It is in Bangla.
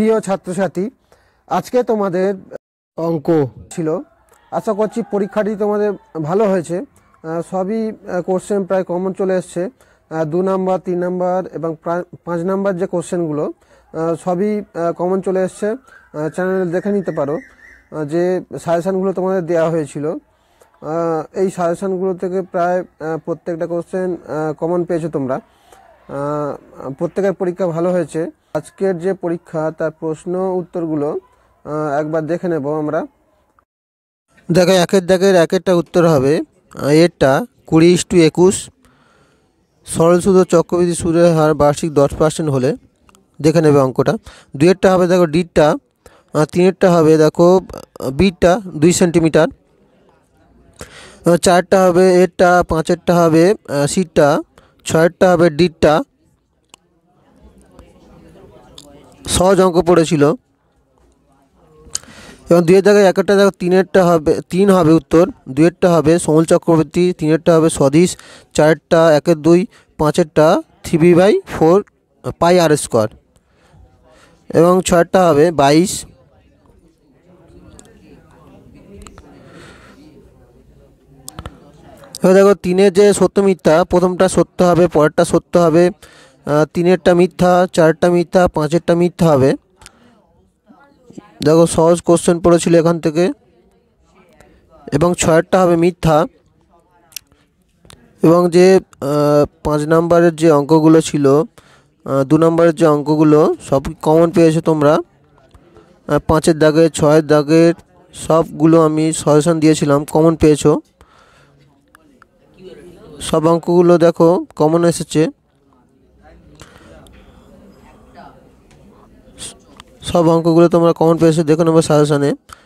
প্রিয় ছাত্রছাত্রী আজকে তোমাদের অঙ্ক ছিল আশা করছি পরীক্ষাটি তোমাদের ভালো হয়েছে সবই কোশ্চেন প্রায় কমন চলে এসছে দু নাম্বার তিন নাম্বার এবং পাঁচ নাম্বার যে কোশ্চেনগুলো সবই কমন চলে এসছে চ্যানেলে দেখে নিতে পারো যে সাজেশানগুলো তোমাদের দেওয়া হয়েছিল এই সাজেশানগুলো থেকে প্রায় প্রত্যেকটা কোশ্চেন কমন পেয়েছো তোমরা প্রত্যেকের পরীক্ষা ভালো হয়েছে আজকের যে পরীক্ষা তার প্রশ্ন উত্তরগুলো একবার দেখে নেব আমরা দেখো একের দাগের একেরটা উত্তর হবে এরটা কুড়ি টু একুশ সরল সুদ চক্রবৃদ্ধি সুদের হার বার্ষিক দশ পার্সেন্ট হলে দেখে নেবে অঙ্কটা দুয়েরটা হবে দেখো ডিটটা তিনেরটা হবে দেখো বিটটা দুই সেন্টিমিটার চারটা হবে এরটা পাঁচেরটা হবে সিটটা ছয়েরটা হবে ডিটটা সহজ অঙ্ক পড়েছিল এবং দুয়ের জায়গায় একটা দেখো তিনেরটা হবে তিন হবে উত্তর দুয়েরটা হবে সমল চক্রবর্তী তিনেরটা হবে স্বদেশ চারেরটা একের দুই পাঁচেরটা থ্রি বাই ফোর পাই আর স্কোয়ার এবং ছয়টা হবে বাইশ এবার দেখো তিনের যে সত্য মিথ্যা প্রথমটা সত্য হবে পরেরটা সত্য হবে তিনেরটা মিথ্যা চারটা মিথ্যা পাঁচেরটা মিথ্যা হবে দেখো সহজ কোশ্চেন পড়েছিল এখান থেকে এবং ছয়েরটা হবে মিথ্যা এবং যে পাঁচ নাম্বারের যে অঙ্কগুলো ছিল দু নম্বরের যে অঙ্কগুলো সব কমন পেয়েছো তোমরা পাঁচের দাগে ছয়ের দাগের সবগুলো আমি সজেশন দিয়েছিলাম কমন পেয়েছো সব অঙ্কগুলো দেখো কমন এসেছে सब अंक গুলো তোমরা কমেন্ট পেজে দেখো নাম্বার 77